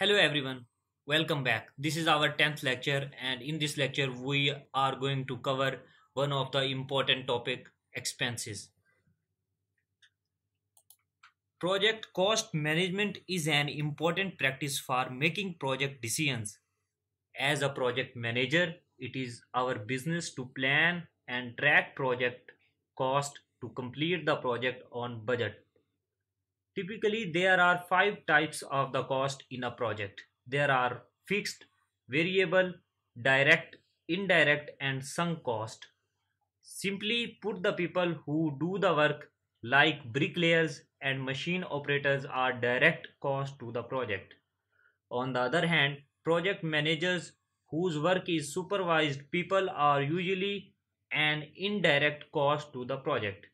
Hello everyone, welcome back. This is our 10th lecture and in this lecture we are going to cover one of the important topic expenses. Project cost management is an important practice for making project decisions. As a project manager, it is our business to plan and track project cost to complete the project on budget. Typically, there are five types of the cost in a project. There are fixed, variable, direct, indirect and sunk cost. Simply put the people who do the work like bricklayers and machine operators are direct cost to the project. On the other hand, project managers whose work is supervised people are usually an indirect cost to the project.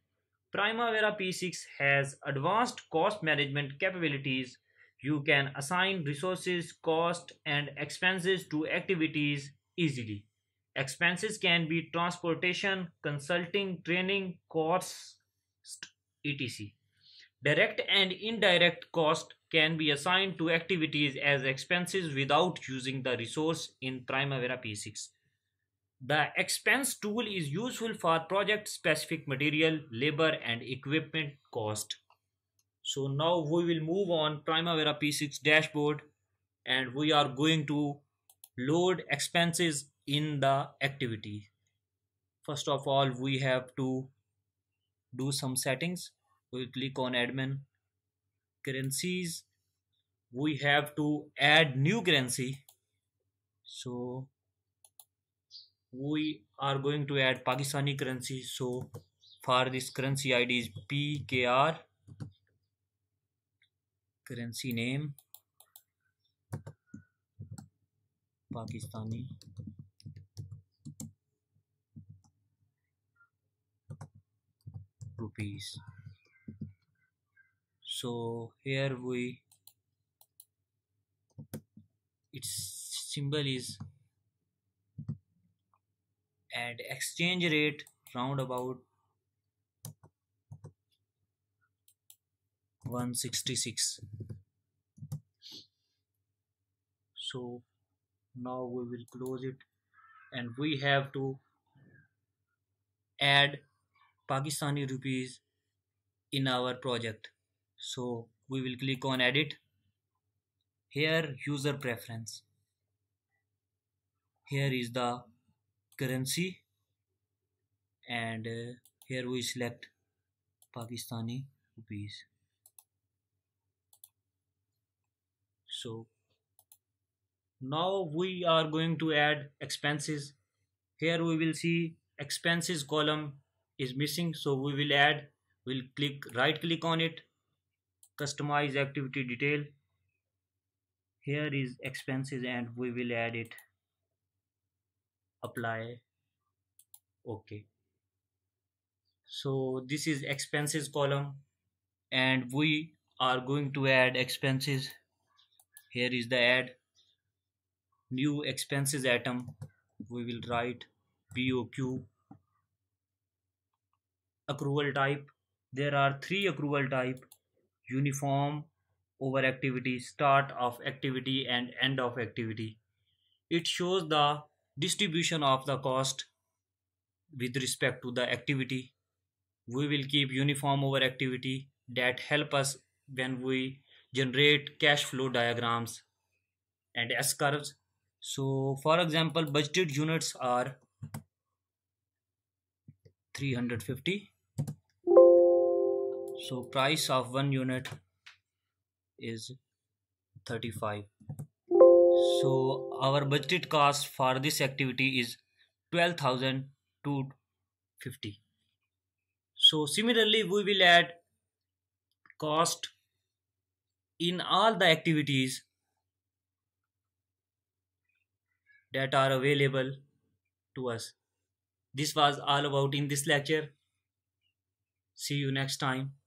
Primavera P6 has advanced cost management capabilities. You can assign resources, cost, and expenses to activities easily. Expenses can be transportation, consulting, training, costs, etc. Direct and indirect cost can be assigned to activities as expenses without using the resource in Primavera P6. The expense tool is useful for project specific material, labor and equipment cost. So now we will move on Primavera P6 dashboard and we are going to load expenses in the activity. First of all, we have to do some settings. We'll click on admin currencies. We have to add new currency. So we are going to add Pakistani currency so for this currency ID is PKR currency name Pakistani rupees so here we its symbol is and exchange rate roundabout 166 so now we will close it and we have to add Pakistani rupees in our project so we will click on edit here user preference here is the currency and uh, here we select Pakistani rupees so now we are going to add expenses here we will see expenses column is missing so we will add we'll click right click on it customize activity detail here is expenses and we will add it apply okay so this is expenses column and we are going to add expenses here is the add new expenses item we will write POQ accrual type there are three accrual type uniform over activity start of activity and end of activity it shows the distribution of the cost with respect to the activity we will keep uniform over activity that help us when we generate cash flow diagrams and S curves. So for example, budgeted units are 350. So price of one unit is 35. So our budgeted cost for this activity is 12,250. So similarly we will add cost in all the activities that are available to us. This was all about in this lecture. See you next time.